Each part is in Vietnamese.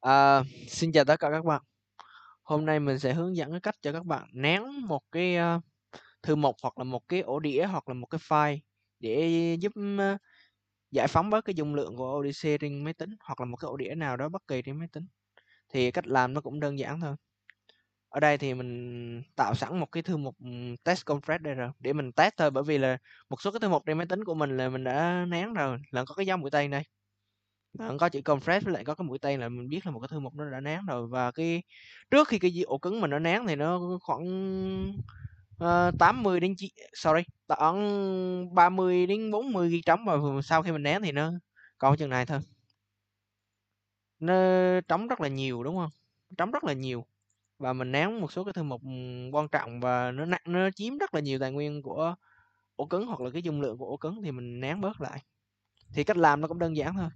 À, xin chào tất cả các bạn. Hôm nay mình sẽ hướng dẫn cách cho các bạn nén một cái uh, thư mục hoặc là một cái ổ đĩa hoặc là một cái file để giúp uh, giải phóng bớt cái dung lượng của Odyssey trên máy tính hoặc là một cái ổ đĩa nào đó bất kỳ trên máy tính. Thì cách làm nó cũng đơn giản thôi. Ở đây thì mình tạo sẵn một cái thư mục test compress đây rồi để mình test thôi bởi vì là một số cái thư mục trên máy tính của mình là mình đã nén rồi, lần có cái dấu mũi tên này nó có chữ compress với lại có cái mũi tên là mình biết là một cái thư mục nó đã nén rồi và cái trước khi cái ổ cứng mình nó nén thì nó khoảng uh, ờ, 80 đến chi... sorry, khoảng 30 đến 40 ghi trống và sau khi mình nén thì nó còn chừng này thôi. Nó trống rất là nhiều đúng không? Trống rất là nhiều và mình nén một số cái thư mục quan trọng và nó nặng nó chiếm rất là nhiều tài nguyên của ổ cứng hoặc là cái dung lượng của ổ cứng thì mình nén bớt lại thì cách làm nó cũng đơn giản thôi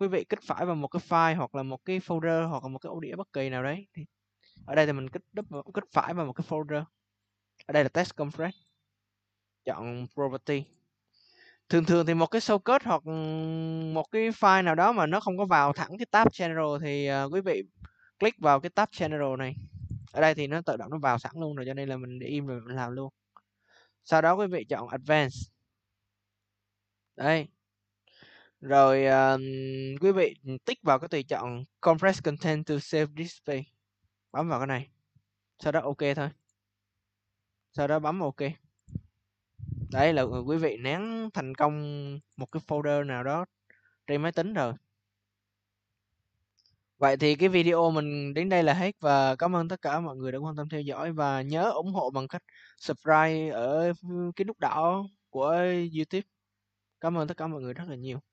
quý vị kích phải vào một cái file hoặc là một cái folder hoặc là một cái ổ đĩa bất kỳ nào đấy thì ở đây thì mình kích đúp kích phải vào một cái folder ở đây là test compress chọn property thường thường thì một cái socket hoặc ừ, một cái file nào đó mà nó không có vào thẳng cái tab general thì uh, quý vị click vào cái tab general này ở đây thì nó tự động nó vào sẵn luôn rồi cho nên là mình để im rồi mình làm luôn sau đó quý vị chọn advanced đây rồi uh, quý vị tích vào cái tùy chọn compress content to save display bấm vào cái này sau đó ok thôi sau đó bấm ok đấy là quý vị nén thành công một cái folder nào đó trên máy tính rồi vậy thì cái video mình đến đây là hết và cảm ơn tất cả mọi người đã quan tâm theo dõi và nhớ ủng hộ bằng cách subscribe ở cái nút đỏ của youtube cảm ơn tất cả mọi người rất là nhiều